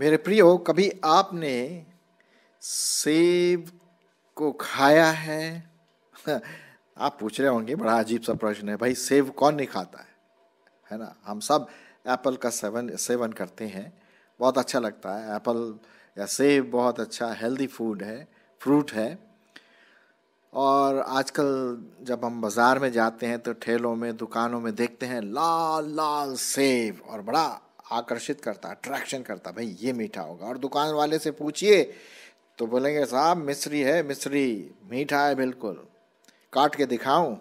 मेरे प्रियो कभी आपने सेब को खाया है आप पूछ रहे होंगे बड़ा अजीब सा प्रश्न है भाई सेब कौन नहीं खाता है है ना हम सब एप्पल का सेवन सेवन करते हैं बहुत अच्छा लगता है एप्पल या सेब बहुत अच्छा हेल्दी फूड है फ्रूट है और आजकल जब हम बाज़ार में जाते हैं तो ठेलों में दुकानों में देखते हैं लाल लाल सेब और बड़ा आकर्षित करता अट्रैक्शन करता भाई ये मीठा होगा और दुकान वाले से पूछिए तो बोलेंगे साहब मिश्री है मिश्री मीठा है बिल्कुल काट के दिखाऊं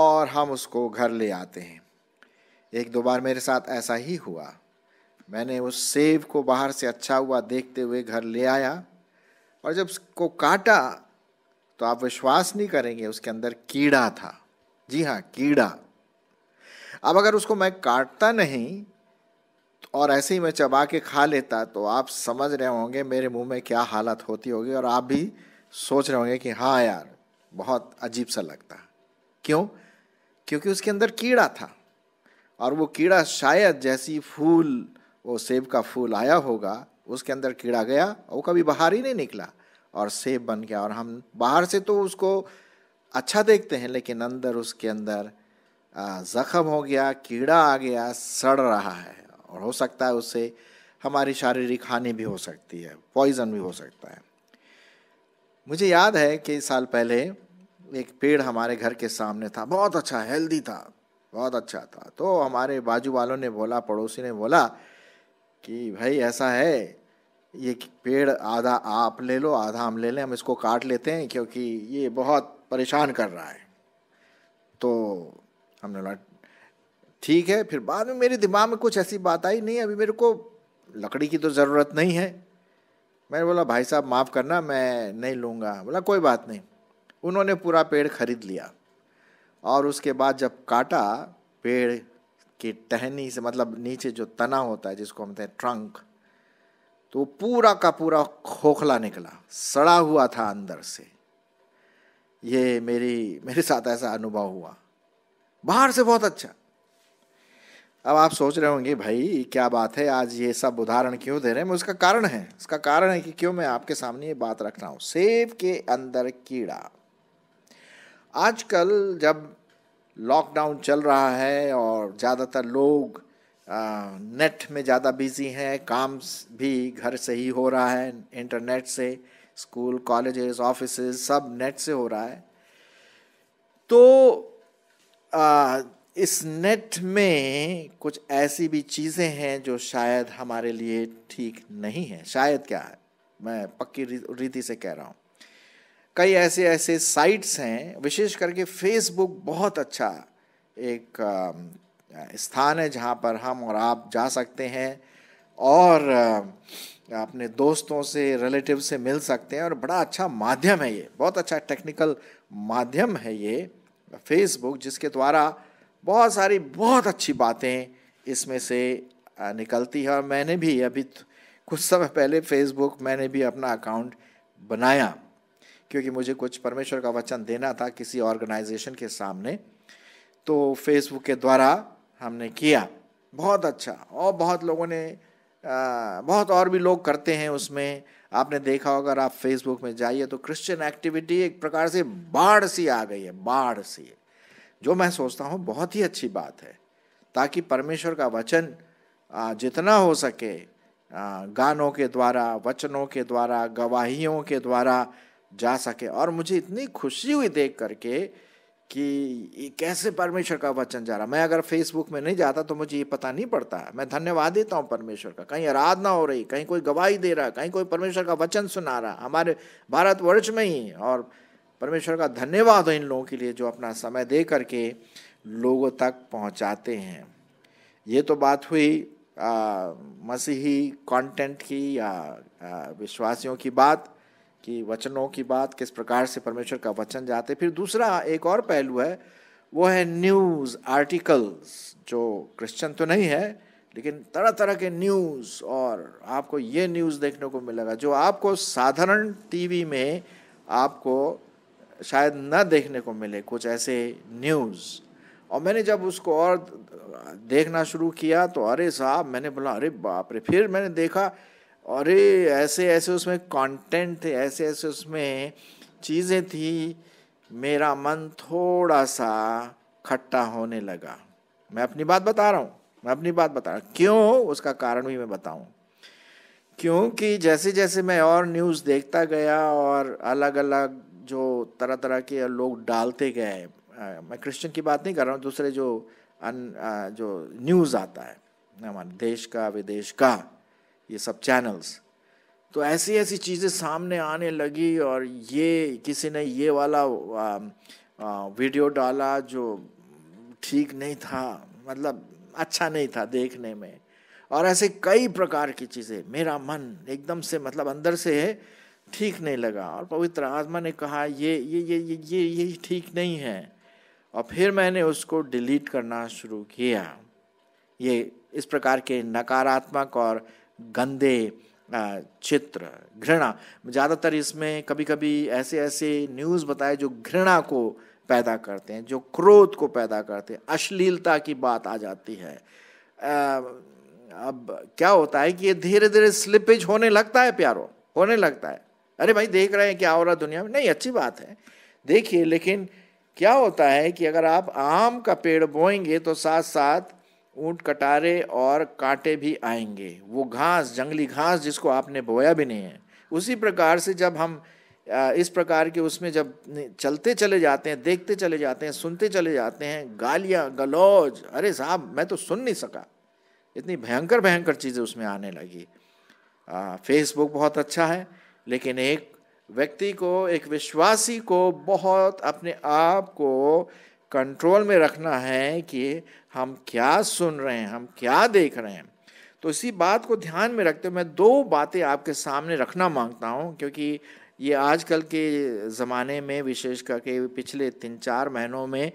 और हम उसको घर ले आते हैं एक दो बार मेरे साथ ऐसा ही हुआ मैंने उस सेब को बाहर से अच्छा हुआ देखते हुए घर ले आया और जब उसको काटा तो आप विश्वास नहीं करेंगे उसके अंदर कीड़ा था जी हाँ कीड़ा अब अगर उसको मैं काटता नहीं और ऐसे ही मैं चबा के खा लेता तो आप समझ रहे होंगे मेरे मुंह में क्या हालत होती होगी और आप भी सोच रहे होंगे कि हाँ यार बहुत अजीब सा लगता क्यों क्योंकि उसके अंदर कीड़ा था और वो कीड़ा शायद जैसी फूल वो सेब का फूल आया होगा उसके अंदर कीड़ा गया और वो कभी बाहर ही नहीं निकला और सेब बन गया और हम बाहर से तो उसको अच्छा देखते हैं लेकिन अंदर उसके अंदर ज़ख़म हो गया कीड़ा आ गया सड़ रहा है और हो सकता है उससे हमारी शारीरिक हानि भी हो सकती है पॉइज़न भी हो सकता है मुझे याद है कि साल पहले एक पेड़ हमारे घर के सामने था बहुत अच्छा हेल्दी था बहुत अच्छा था तो हमारे बाजू वालों ने बोला पड़ोसी ने बोला कि भाई ऐसा है ये पेड़ आधा आप ले लो आधा हम ले लें हम इसको काट लेते हैं क्योंकि ये बहुत परेशान कर रहा है तो हमने बोला ठीक है फिर बाद में मेरे दिमाग में कुछ ऐसी बात आई नहीं अभी मेरे को लकड़ी की तो ज़रूरत नहीं है मैंने बोला भाई साहब माफ़ करना मैं नहीं लूँगा बोला कोई बात नहीं उन्होंने पूरा पेड़ ख़रीद लिया और उसके बाद जब काटा पेड़ की टहनी से मतलब नीचे जो तना होता है जिसको हम कहते हैं ट्रंक तो वो पूरा का पूरा खोखला निकला सड़ा हुआ था अंदर से ये मेरी मेरे साथ ऐसा अनुभव हुआ बाहर से बहुत अच्छा अब आप सोच रहे होंगे भाई क्या बात है आज ये सब उदाहरण क्यों दे रहे हैं मैं उसका कारण है उसका कारण है कि क्यों मैं आपके सामने ये बात रख रहा हूँ सेब के अंदर कीड़ा आजकल जब लॉकडाउन चल रहा है और ज़्यादातर लोग नेट में ज़्यादा बिजी हैं काम भी घर से ही हो रहा है इंटरनेट से स्कूल कॉलेज ऑफिस सब नेट से हो रहा है तो आ, इस नेट में कुछ ऐसी भी चीज़ें हैं जो शायद हमारे लिए ठीक नहीं है शायद क्या है मैं पक्की रीति से कह रहा हूँ कई ऐसे ऐसे साइट्स हैं विशेष करके फेसबुक बहुत अच्छा एक स्थान है जहाँ पर हम और आप जा सकते हैं और अपने दोस्तों से रिलेटिव से मिल सकते हैं और बड़ा अच्छा माध्यम है ये बहुत अच्छा टेक्निकल माध्यम है ये फेसबुक जिसके द्वारा बहुत सारी बहुत अच्छी बातें इसमें से निकलती है और मैंने भी अभी कुछ समय पहले फेसबुक मैंने भी अपना अकाउंट बनाया क्योंकि मुझे कुछ परमेश्वर का वचन देना था किसी ऑर्गेनाइजेशन के सामने तो फेसबुक के द्वारा हमने किया बहुत अच्छा और बहुत लोगों ने आ, बहुत और भी लोग करते हैं उसमें आपने देखा होगा अगर आप फेसबुक में जाइए तो क्रिश्चियन एक्टिविटी एक प्रकार से बाढ़ सी आ गई है बाढ़ सी जो मैं सोचता हूँ बहुत ही अच्छी बात है ताकि परमेश्वर का वचन जितना हो सके गानों के द्वारा वचनों के द्वारा गवाहियों के द्वारा जा सके और मुझे इतनी खुशी हुई देख करके कि कैसे परमेश्वर का वचन जा रहा मैं अगर फेसबुक में नहीं जाता तो मुझे ये पता नहीं पड़ता मैं धन्यवाद देता हूँ परमेश्वर का कहीं आराधना हो रही कहीं कोई गवाही दे रहा कहीं कोई परमेश्वर का वचन सुना रहा हमारे भारतवर्ष में ही और परमेश्वर का धन्यवाद हो इन लोगों के लिए जो अपना समय दे करके लोगों तक पहुँचाते हैं ये तो बात हुई आ, मसीही कंटेंट की या आ, विश्वासियों की बात कि वचनों की बात किस प्रकार से परमेश्वर का वचन जाते फिर दूसरा एक और पहलू है वो है न्यूज़ आर्टिकल्स जो क्रिश्चियन तो नहीं है लेकिन तरह तरह के न्यूज़ और आपको ये न्यूज़ देखने को मिलेगा जो आपको साधारण टीवी में आपको शायद न देखने को मिले कुछ ऐसे न्यूज़ और मैंने जब उसको और देखना शुरू किया तो अरे साहब मैंने बोला अरे बाप रे फिर मैंने देखा अरे ऐसे ऐसे उसमें कंटेंट थे ऐसे ऐसे उसमें चीज़ें थी मेरा मन थोड़ा सा खट्टा होने लगा मैं अपनी बात बता रहा हूँ मैं अपनी बात बता रहा हूँ क्यों उसका कारण भी मैं बताऊँ क्योंकि जैसे जैसे मैं और न्यूज़ देखता गया और अलग अलग जो तरह तरह के लोग डालते गए मैं क्रिश्चियन की बात नहीं कर रहा हूँ दूसरे जो अन जो न्यूज़ आता है हमारे देश का विदेश का ये सब चैनल्स तो ऐसी ऐसी चीज़ें सामने आने लगी और ये किसी ने ये वाला आ, आ, वीडियो डाला जो ठीक नहीं था मतलब अच्छा नहीं था देखने में और ऐसे कई प्रकार की चीज़ें मेरा मन एकदम से मतलब अंदर से है ठीक नहीं लगा और पवित्र आत्मा ने कहा ये ये ये ये ये ये ठीक नहीं है और फिर मैंने उसको डिलीट करना शुरू किया ये इस प्रकार के नकारात्मक और गंदे चित्र घृणा ज़्यादातर इसमें कभी कभी ऐसे ऐसे न्यूज़ बताए जो घृणा को पैदा करते हैं जो क्रोध को पैदा करते हैं अश्लीलता की बात आ जाती है अब क्या होता है कि ये धीरे धीरे स्लिपेज होने लगता है प्यारो होने लगता है अरे भाई देख रहे हैं क्या हो रहा दुनिया में नहीं अच्छी बात है देखिए लेकिन क्या होता है कि अगर आप आम का पेड़ बोएंगे तो साथ साथ ऊँट कटारे और कांटे भी आएंगे वो घास जंगली घास जिसको आपने बोया भी नहीं है उसी प्रकार से जब हम इस प्रकार के उसमें जब चलते चले जाते हैं देखते चले जाते हैं सुनते चले जाते हैं गालियाँ गलौज अरे साहब मैं तो सुन नहीं सका इतनी भयंकर भयंकर चीज़ें उसमें आने लगी फेसबुक बहुत अच्छा है लेकिन एक व्यक्ति को एक विश्वासी को बहुत अपने आप को कंट्रोल में रखना है कि हम क्या सुन रहे हैं हम क्या देख रहे हैं तो इसी बात को ध्यान में रखते हुए मैं दो बातें आपके सामने रखना मांगता हूँ क्योंकि ये आजकल के ज़माने में विशेष करके पिछले तीन चार महीनों में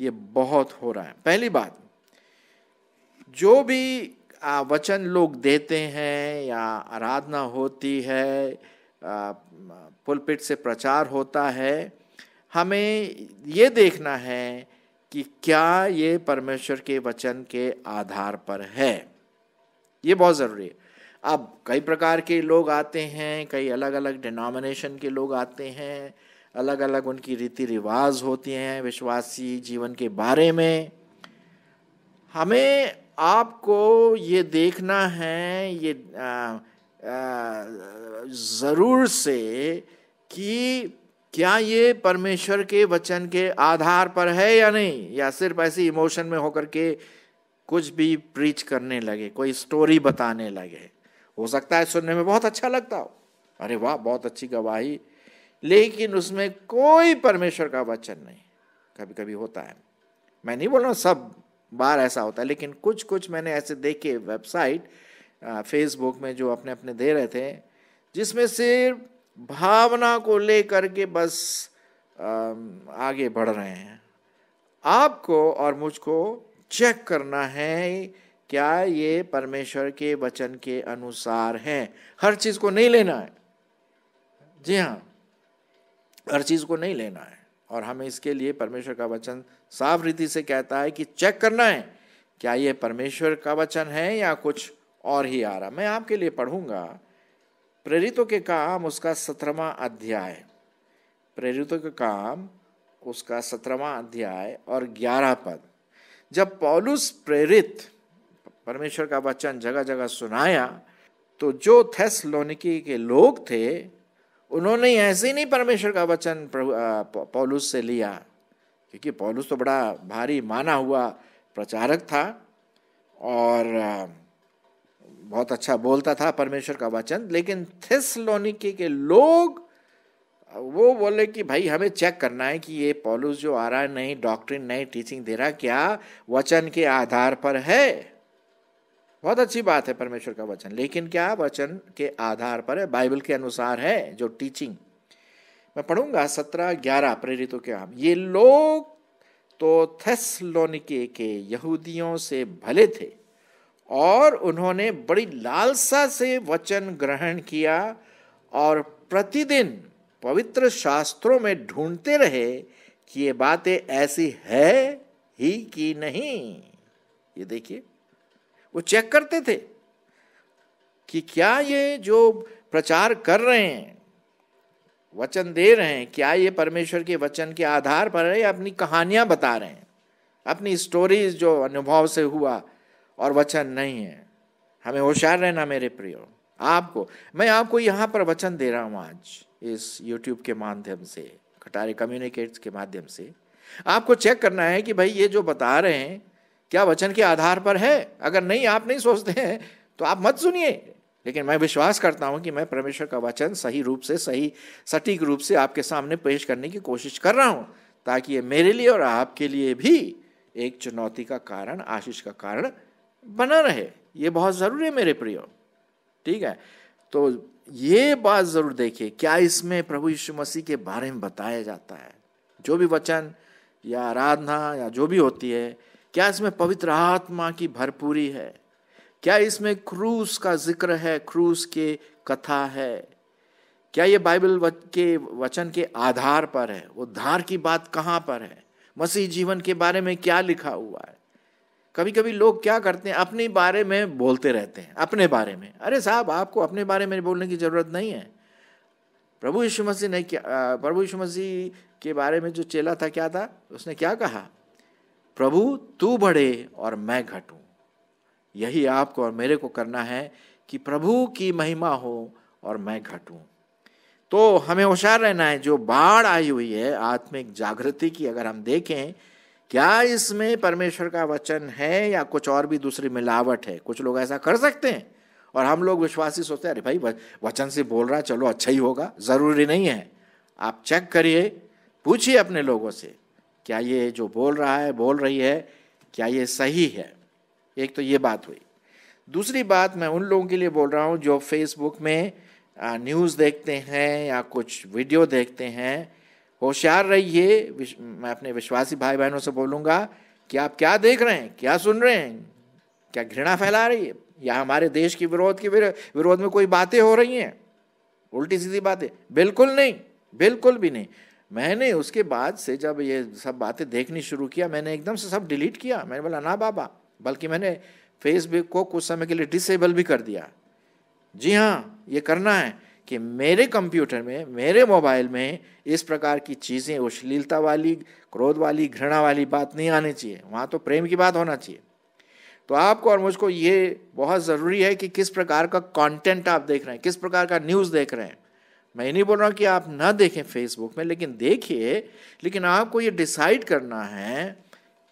ये बहुत हो रहा है पहली बात जो भी वचन लोग देते हैं या आराधना होती है पुलपिट से प्रचार होता है हमें ये देखना है कि क्या ये परमेश्वर के वचन के आधार पर है ये बहुत ज़रूरी है अब कई प्रकार के लोग आते हैं कई अलग अलग डिनोमिनेशन के लोग आते हैं अलग अलग उनकी रीति रिवाज होती हैं विश्वासी जीवन के बारे में हमें आपको ये देखना है ये ज़रूर से कि क्या ये परमेश्वर के वचन के आधार पर है या नहीं या सिर्फ ऐसे इमोशन में होकर के कुछ भी प्रीच करने लगे कोई स्टोरी बताने लगे हो सकता है सुनने में बहुत अच्छा लगता हो अरे वाह बहुत अच्छी गवाही लेकिन उसमें कोई परमेश्वर का वचन नहीं कभी कभी होता है मैं नहीं बोल रहा हूँ सब बार ऐसा होता है लेकिन कुछ कुछ मैंने ऐसे देखे वेबसाइट फेसबुक में जो अपने अपने दे रहे थे जिसमें सिर्फ भावना को लेकर के बस आगे बढ़ रहे हैं आपको और मुझको चेक करना है क्या ये परमेश्वर के वचन के अनुसार है हर चीज़ को नहीं लेना है जी हाँ हर चीज़ को नहीं लेना है और हमें इसके लिए परमेश्वर का वचन साफ रीति से कहता है कि चेक करना है क्या ये परमेश्वर का वचन है या कुछ और ही आ रहा मैं आपके लिए पढ़ूंगा प्रेरितों के काम उसका सत्रहवा अध्याय प्रेरितों के काम उसका सत्रहवा अध्याय और ग्यारह पद जब पौलुस प्रेरित परमेश्वर का वचन जगह जगह सुनाया तो जो लोनिकी के लोग थे उन्होंने ऐसे ही नहीं परमेश्वर का वचन पौलुस से लिया क्योंकि पौलुस तो बड़ा भारी माना हुआ प्रचारक था और बहुत अच्छा बोलता था परमेश्वर का वचन लेकिन थेसलोनिकी के लोग वो बोले कि भाई हमें चेक करना है कि ये पॉलिस जो आ रहा है नई डॉक्ट्रिन नई टीचिंग दे रहा क्या वचन के आधार पर है बहुत अच्छी बात है परमेश्वर का वचन लेकिन क्या वचन के आधार पर है बाइबल के अनुसार है जो टीचिंग मैं पढ़ूंगा सत्रह ग्यारह प्रेरितों के आम ये लोग तो थेसलोनिके के यहूदियों से भले थे और उन्होंने बड़ी लालसा से वचन ग्रहण किया और प्रतिदिन पवित्र शास्त्रों में ढूंढते रहे कि ये बातें ऐसी है ही कि नहीं ये देखिए वो चेक करते थे कि क्या ये जो प्रचार कर रहे हैं वचन दे रहे हैं क्या ये परमेश्वर के वचन के आधार पर है या अपनी कहानियां बता रहे हैं अपनी स्टोरीज जो अनुभव से हुआ और वचन नहीं है हमें होशियार रहना मेरे प्रियो आपको मैं आपको यहाँ पर वचन दे रहा हूँ आज इस यूट्यूब के माध्यम से खटारे कम्युनिकेट्स के माध्यम से आपको चेक करना है कि भाई ये जो बता रहे हैं क्या वचन के आधार पर है अगर नहीं आप नहीं सोचते हैं तो आप मत सुनिए लेकिन मैं विश्वास करता हूँ कि मैं परमेश्वर का वचन सही रूप से सही सटीक रूप से आपके सामने पेश करने की कोशिश कर रहा हूँ ताकि ये मेरे लिए और आपके लिए भी एक चुनौती का कारण आशीष का कारण बना रहे ये बहुत ज़रूरी है मेरे प्रियो ठीक है तो ये बात ज़रूर देखिए क्या इसमें प्रभु यीशु मसीह के बारे में बताया जाता है जो भी वचन या आराधना या जो भी होती है क्या इसमें पवित्र आत्मा की भरपूरी है क्या इसमें क्रूस का जिक्र है क्रूस के कथा है क्या ये बाइबल के वचन के आधार पर है उद्धार की बात कहाँ पर है मसीह जीवन के बारे में क्या लिखा हुआ है कभी कभी लोग क्या करते हैं अपने बारे में बोलते रहते हैं अपने बारे में अरे साहब आपको अपने बारे में बोलने की ज़रूरत नहीं है प्रभु यीशु मसीह ने क्या प्रभु यीशु मसीह के बारे में जो चेला था क्या था उसने क्या कहा प्रभु तू बढ़े और मैं घटूं यही आपको और मेरे को करना है कि प्रभु की महिमा हो और मैं घटूं तो हमें होशियार रहना है जो बाढ़ आई हुई है आत्मिक जागृति की अगर हम देखें क्या इसमें परमेश्वर का वचन है या कुछ और भी दूसरी मिलावट है कुछ लोग ऐसा कर सकते हैं और हम लोग विश्वासी सोचते हैं अरे भाई वचन से बोल रहा चलो अच्छा ही होगा ज़रूरी नहीं है आप चेक करिए पूछिए अपने लोगों से क्या ये जो बोल रहा है बोल रही है क्या ये सही है एक तो ये बात हुई दूसरी बात मैं उन लोगों के लिए बोल रहा हूँ जो फेसबुक में न्यूज़ देखते हैं या कुछ वीडियो देखते हैं होशियार रहिए मैं अपने विश्वासी भाई बहनों से बोलूँगा कि आप क्या देख रहे हैं क्या सुन रहे हैं क्या घृणा फैला रही है या हमारे देश के विरोध के विरोध में कोई बातें हो रही हैं उल्टी सीधी बातें बिल्कुल नहीं बिल्कुल भी नहीं मैंने उसके बाद से जब ये सब बातें देखनी शुरू किया मैंने एकदम से सब डिलीट किया मैंने बोला ना बाबा बल्कि मैंने फेसबुक को कुछ समय के लिए डिसेबल भी कर दिया जी हाँ ये करना है कि मेरे कंप्यूटर में मेरे मोबाइल में इस प्रकार की चीज़ें अश्लीलता वाली क्रोध वाली घृणा वाली बात नहीं आनी चाहिए वहाँ तो प्रेम की बात होना चाहिए तो आपको और मुझको ये बहुत ज़रूरी है कि किस प्रकार का कंटेंट आप देख रहे हैं किस प्रकार का न्यूज़ देख रहे हैं मैं नहीं बोल रहा हूँ कि आप ना देखें फेसबुक में लेकिन देखिए लेकिन आपको ये डिसाइड करना है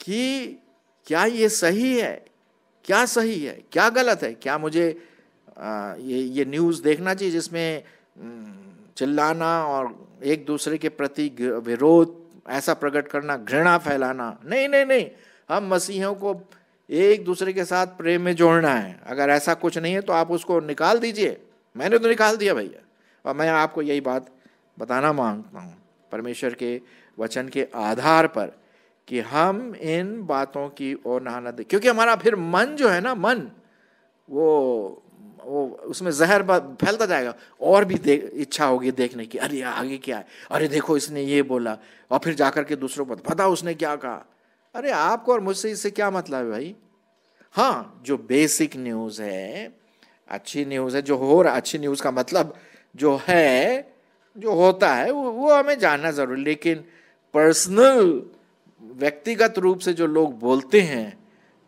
कि क्या ये सही है क्या सही है क्या गलत है क्या मुझे ये ये न्यूज़ देखना चाहिए जिसमें हम्म, चिल्लाना और एक दूसरे के प्रति विरोध ऐसा प्रकट करना घृणा फैलाना नहीं नहीं नहीं हम मसीहों को एक दूसरे के साथ प्रेम में जोड़ना है अगर ऐसा कुछ नहीं है तो आप उसको निकाल दीजिए मैंने तो निकाल दिया भैया और मैं आपको यही बात बताना मांगता हूँ परमेश्वर के वचन के आधार पर कि हम इन बातों की ओर नहाना दें क्योंकि हमारा फिर मन जो है ना मन वो वो उसमें जहर फैलता जाएगा और भी देख इच्छा होगी देखने की अरे आगे क्या है अरे देखो इसने ये बोला और फिर जाकर के दूसरों को पता उसने क्या कहा अरे आपको और मुझसे इससे क्या मतलब है भाई हाँ जो बेसिक न्यूज़ है अच्छी न्यूज़ है जो हो रहा अच्छी न्यूज़ का मतलब जो है जो होता है वो, वो हमें जानना ज़रूरी लेकिन पर्सनल व्यक्तिगत रूप से जो लोग बोलते हैं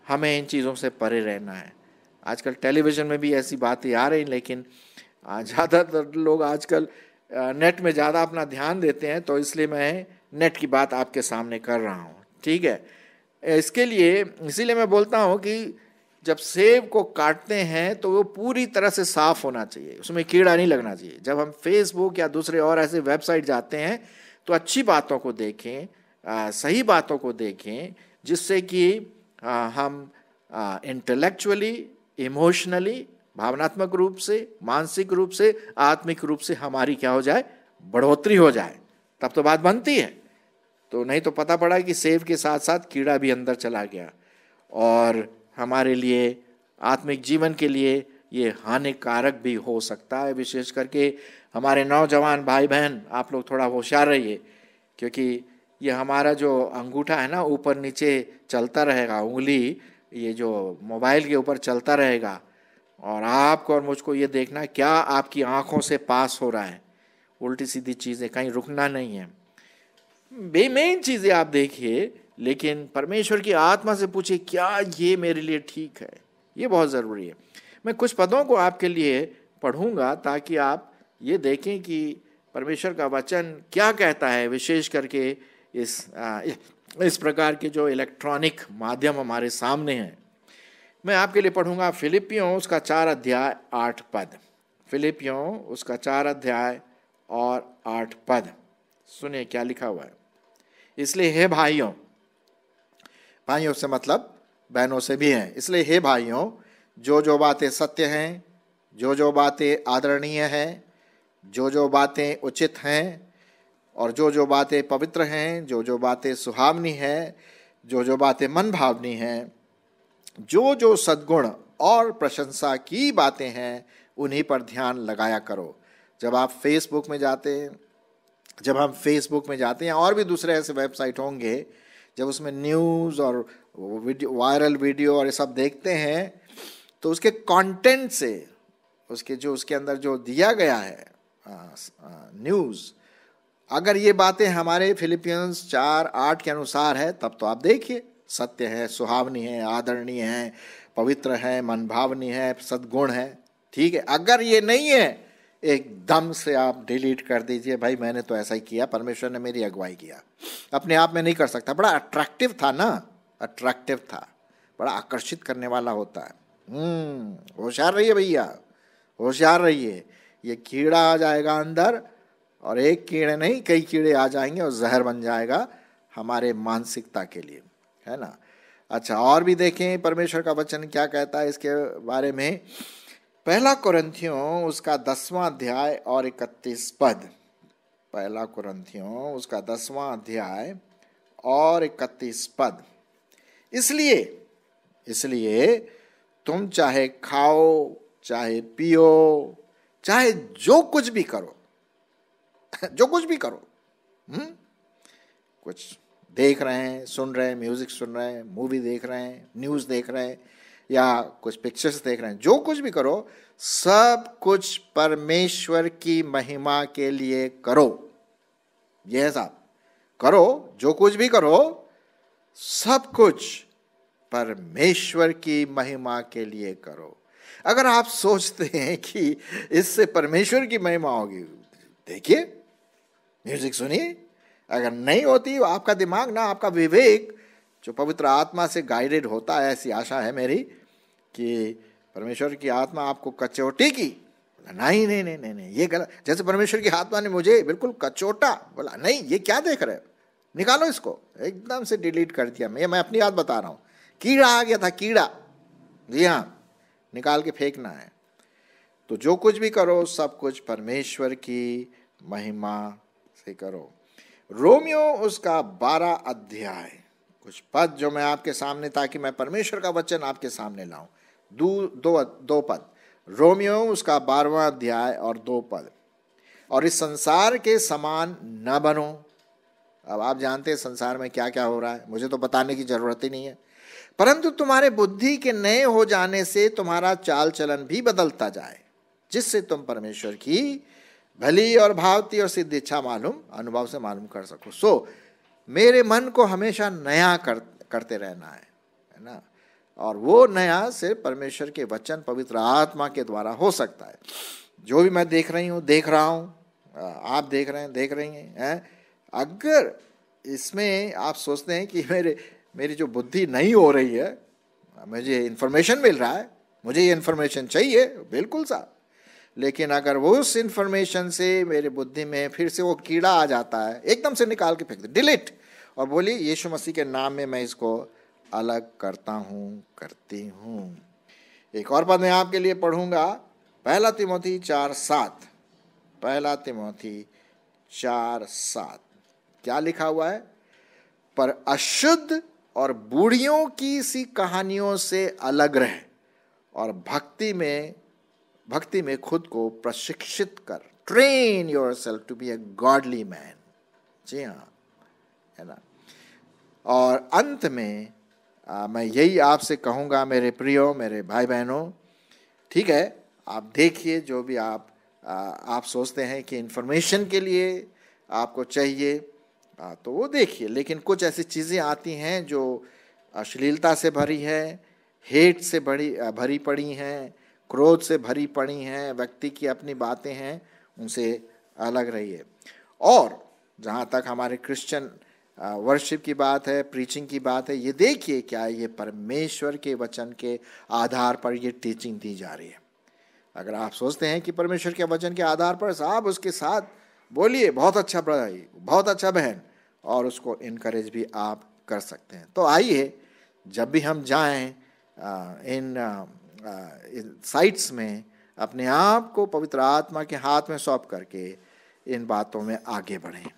हमें इन चीज़ों से परे रहना है आजकल टेलीविज़न में भी ऐसी बातें आ रही लेकिन ज़्यादातर लोग आजकल नेट में ज़्यादा अपना ध्यान देते हैं तो इसलिए मैं नेट की बात आपके सामने कर रहा हूँ ठीक है इसके लिए इसीलिए मैं बोलता हूँ कि जब सेब को काटते हैं तो वो पूरी तरह से साफ़ होना चाहिए उसमें कीड़ा नहीं लगना चाहिए जब हम फेसबुक या दूसरे और ऐसे वेबसाइट जाते हैं तो अच्छी बातों को देखें आ, सही बातों को देखें जिससे कि आ, हम इंटेलेक्चुअली इमोशनली भावनात्मक रूप से मानसिक रूप से आत्मिक रूप से हमारी क्या हो जाए बढ़ोतरी हो जाए तब तो बात बनती है तो नहीं तो पता पड़ा कि सेब के साथ साथ कीड़ा भी अंदर चला गया और हमारे लिए आत्मिक जीवन के लिए ये हानिकारक भी हो सकता है विशेष करके हमारे नौजवान भाई बहन आप लोग थोड़ा होशियार रहिए क्योंकि ये हमारा जो अंगूठा है ना ऊपर नीचे चलता रहेगा उंगली ये जो मोबाइल के ऊपर चलता रहेगा और आपको और मुझको ये देखना क्या आपकी आँखों से पास हो रहा है उल्टी सीधी चीज़ें कहीं रुकना नहीं है बेमेन चीज़ें आप देखिए लेकिन परमेश्वर की आत्मा से पूछिए क्या ये मेरे लिए ठीक है ये बहुत ज़रूरी है मैं कुछ पदों को आपके लिए पढ़ूंगा ताकि आप ये देखें कि परमेश्वर का वचन क्या कहता है विशेष करके इस, इस इस प्रकार के जो इलेक्ट्रॉनिक माध्यम हमारे सामने हैं मैं आपके लिए पढ़ूंगा फिलिपियों उसका चार अध्याय आठ पद फिलिपियों उसका चार अध्याय और आठ पद सुनिए क्या लिखा हुआ है इसलिए हे भाइयों भाइयों से मतलब बहनों से भी हैं इसलिए हे भाइयों जो जो बातें सत्य हैं जो जो बातें आदरणीय हैं जो जो बातें उचित हैं और जो जो बातें पवित्र हैं जो जो बातें सुहावनी हैं जो जो बातें मन भावनी हैं जो जो सद्गुण और प्रशंसा की बातें हैं उन्हीं पर ध्यान लगाया करो जब आप फेसबुक में जाते हैं जब हम फेसबुक में जाते हैं और भी दूसरे ऐसे वेबसाइट होंगे जब उसमें न्यूज़ और वीडियो वायरल वीडियो और ये सब देखते हैं तो उसके कंटेंट से उसके जो उसके अंदर जो दिया गया है न्यूज़ अगर ये बातें हमारे फिलिपियंस चार आठ के अनुसार है तब तो आप देखिए सत्य है सुहावनी है आदरणीय है पवित्र है मनभावनी है सद्गुण है ठीक है अगर ये नहीं है एकदम से आप डिलीट कर दीजिए भाई मैंने तो ऐसा ही किया परमेश्वर ने मेरी अगुवाई किया अपने आप में नहीं कर सकता बड़ा अट्रैक्टिव था ना अट्रैक्टिव था बड़ा आकर्षित करने वाला होता है हम्म, होशियार रहिए भैया होशियार रहिए ये कीड़ा आ जाएगा अंदर और एक कीड़े नहीं कई कीड़े आ जाएंगे और जहर बन जाएगा हमारे मानसिकता के लिए है ना अच्छा और भी देखें परमेश्वर का वचन क्या कहता है इसके बारे में पहला कुरंथियों उसका दसवां अध्याय और इकतीस पद पहला कुरंथियों उसका दसवां अध्याय और इकतीस पद इसलिए इसलिए तुम चाहे खाओ चाहे पियो चाहे जो कुछ भी करो जो कुछ भी करो हुँ? हम्म? कुछ देख रहे हैं सुन रहे हैं म्यूजिक सुन रहे हैं मूवी देख रहे हैं न्यूज़ देख रहे हैं या कुछ पिक्चर्स देख रहे हैं जो कुछ भी करो सब कुछ परमेश्वर की महिमा के लिए करो यह है साहब करो जो कुछ भी करो सब कुछ परमेश्वर की महिमा के लिए करो अगर आप सोचते हैं कि इससे परमेश्वर की महिमा होगी देखिए म्यूजिक सुनिए अगर नहीं होती आपका दिमाग ना आपका विवेक जो पवित्र आत्मा से गाइडेड होता है ऐसी आशा है मेरी कि परमेश्वर की आत्मा आपको कचोटी की बोला नहीं नहीं नहीं नहीं नहीं ये गलत जैसे परमेश्वर की आत्मा ने मुझे बिल्कुल कचोटा बोला नहीं ये क्या देख रहे हो निकालो इसको एकदम से डिलीट कर दिया मैं मैं अपनी बात बता रहा हूँ कीड़ा आ गया था कीड़ा जी हाँ निकाल के फेंकना है तो जो कुछ भी करो सब कुछ परमेश्वर की महिमा से करो रोमियो उसका बारह अध्याय कुछ पद जो मैं आपके सामने ताकि मैं परमेश्वर का वचन आपके सामने लाऊं दो दो दो पद रोमियो उसका बारहवा अध्याय और दो पद और इस संसार के समान न बनो अब आप जानते हैं संसार में क्या क्या हो रहा है मुझे तो बताने की जरूरत ही नहीं है परंतु तुम्हारे बुद्धि के नए हो जाने से तुम्हारा चाल चलन भी बदलता जाए जिससे तुम परमेश्वर की भली और भावती और सिद्ध इच्छा मालूम अनुभव से मालूम कर सको सो so, मेरे मन को हमेशा नया कर करते रहना है है ना और वो नया सिर्फ परमेश्वर के वचन पवित्र आत्मा के द्वारा हो सकता है जो भी मैं देख रही हूँ देख रहा हूँ आप देख रहे हैं देख रही हैं है? अगर इसमें आप सोचते हैं कि मेरे मेरी जो बुद्धि नहीं हो रही है मुझे इन्फॉर्मेशन मिल रहा है मुझे ये इन्फॉर्मेशन चाहिए बिल्कुल साहब लेकिन अगर वो उस इन्फॉर्मेशन से मेरे बुद्धि में फिर से वो कीड़ा आ जाता है एकदम से निकाल के फेंक दे डिलीट और बोली यीशु मसीह के नाम में मैं इसको अलग करता हूँ करती हूँ एक और पद मैं आपके लिए पढ़ूंगा पहला तिमोथी चार सात पहला तिमोथी चार सात क्या लिखा हुआ है पर अशुद्ध और बूढ़ियों की सी कहानियों से अलग रहे और भक्ति में भक्ति में खुद को प्रशिक्षित कर train yourself to be a godly man जी हाँ है ना और अंत में आ, मैं यही आपसे कहूँगा मेरे प्रियो मेरे भाई बहनों ठीक है आप देखिए जो भी आप आ, आप सोचते हैं कि इन्फॉर्मेशन के लिए आपको चाहिए आ, तो वो देखिए लेकिन कुछ ऐसी चीज़ें आती हैं जो अश्लीलता से भरी है हेट से भरी भरी पड़ी हैं क्रोध से भरी पड़ी हैं व्यक्ति की अपनी बातें हैं उनसे अलग रहिए और जहाँ तक हमारे क्रिश्चियन वर्शिप की बात है प्रीचिंग की बात है ये देखिए क्या ये परमेश्वर के वचन के आधार पर ये टीचिंग दी जा रही है अगर आप सोचते हैं कि परमेश्वर के वचन के आधार पर साहब उसके साथ बोलिए बहुत अच्छा पढ़ाई बहुत अच्छा बहन और उसको इनक्रेज भी आप कर सकते हैं तो आइए जब भी हम जाएं इन साइट्स में अपने आप को पवित्र आत्मा के हाथ में सौंप करके इन बातों में आगे बढ़ें